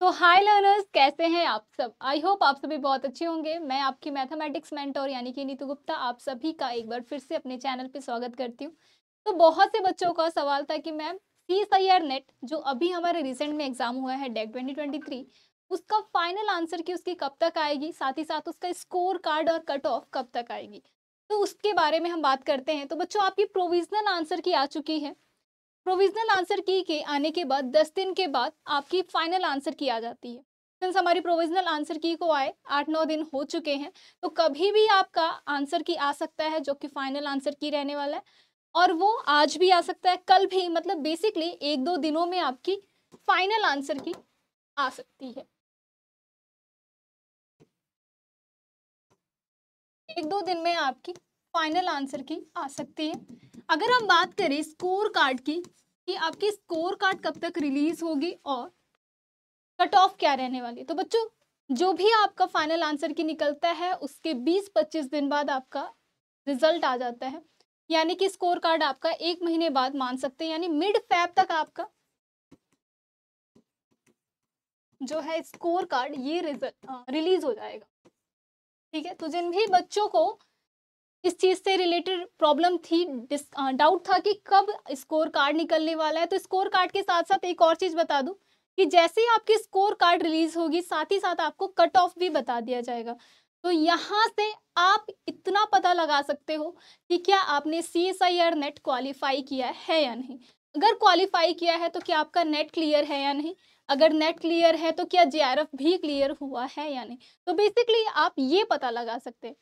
तो हाय लर्नर्स कैसे हैं आप सब आई होप आप सभी बहुत अच्छे होंगे मैं आपकी मैथमेटिक्स मेंटोर यानी कि नीतू गुप्ता आप सभी का एक बार फिर से अपने चैनल पे स्वागत करती हूँ तो बहुत से बच्चों का सवाल था कि ma'am C S I R NET जो अभी हमारे रिसेंट में एग्जाम हुआ है ट्वेंटी थ्री उसका फाइनल आंसर की उसकी कब तक आएगी साथ ही साथ उसका स्कोर कार्ड और कट ऑफ कब तक आएगी तो उसके बारे में हम बात करते हैं तो बच्चों आपकी प्रोविजनल आंसर की आ चुकी है प्रोविजनल आंसर की के आने के बाद दस दिन के बाद आपकी फाइनल आंसर की आ जाती है सिंस हमारी प्रोविजनल आंसर की को आए आठ नौ दिन हो चुके हैं तो कभी भी आपका आंसर की आ सकता है जो कि फाइनल आंसर की रहने वाला है और वो आज भी आ सकता है कल भी मतलब बेसिकली एक दो दिनों में आपकी फाइनल आंसर की आ सकती है एक दो दिन में आपकी फाइनल आंसर की आ सकती है अगर हम बात करें स्कोर कार्ड की कि आपकी स्कोर कार्ड कब तक रिलीज होगी और कट ऑफ क्या रहने वाली है तो बच्चों जो भी आपका फाइनल आंसर की निकलता है उसके 20-25 दिन बाद आपका रिजल्ट आ जाता है यानी कि स्कोर कार्ड आपका एक महीने बाद मान सकते हैं यानी मिड फैब तक आपका जो है स्कोर कार्ड ये रिजल्ट रिलीज हो जाएगा ठीक है तो जिन भी बच्चों को इस चीज़ से रिलेटेड प्रॉब्लम थी डाउट था कि कब स्कोर कार्ड निकलने वाला है तो स्कोर कार्ड के साथ साथ एक और चीज़ बता दूँ कि जैसे ही आपकी स्कोर कार्ड रिलीज होगी साथ ही साथ आपको कट ऑफ भी बता दिया जाएगा तो यहाँ से आप इतना पता लगा सकते हो कि क्या आपने C S I R NET qualify किया है या नहीं अगर क्वालिफाई किया है तो क्या आपका नेट क्लियर है या नहीं अगर नेट क्लियर है तो क्या जे भी क्लियर हुआ है या नहीं तो बेसिकली आप ये पता लगा सकते हैं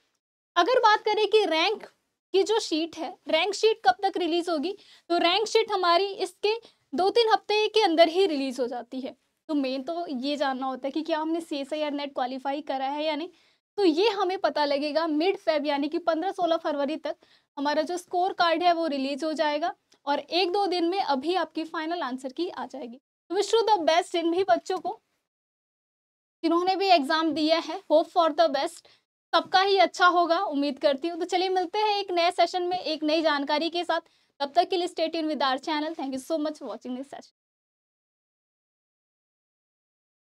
अगर बात करें कि रैंक की जो शीट है रैंक शीट कब तक रिलीज होगी तो रैंक शीट हमारी इसके दो तीन हफ्ते के अंदर ही रिलीज हो जाती है तो मेन तो ये जानना होता है कि क्या हमने C S I R NET qualify करा है या नहीं तो ये हमें पता लगेगा मिड फेब यानी कि पंद्रह सोलह फरवरी तक हमारा जो स्कोर कार्ड है वो रिलीज हो जाएगा और एक दो दिन में अभी आपकी फाइनल आंसर की आ जाएगी तो विश यू द बेस्ट इन भी बच्चों को जिन्होंने भी एग्जाम दिया है होप फॉर द बेस्ट सबका ही अच्छा होगा उम्मीद करती हूँ तो चलिए मिलते हैं एक नए सेशन में एक नई जानकारी के साथ तब तक के लिए स्टेट इन with our channel thank you so much watching this session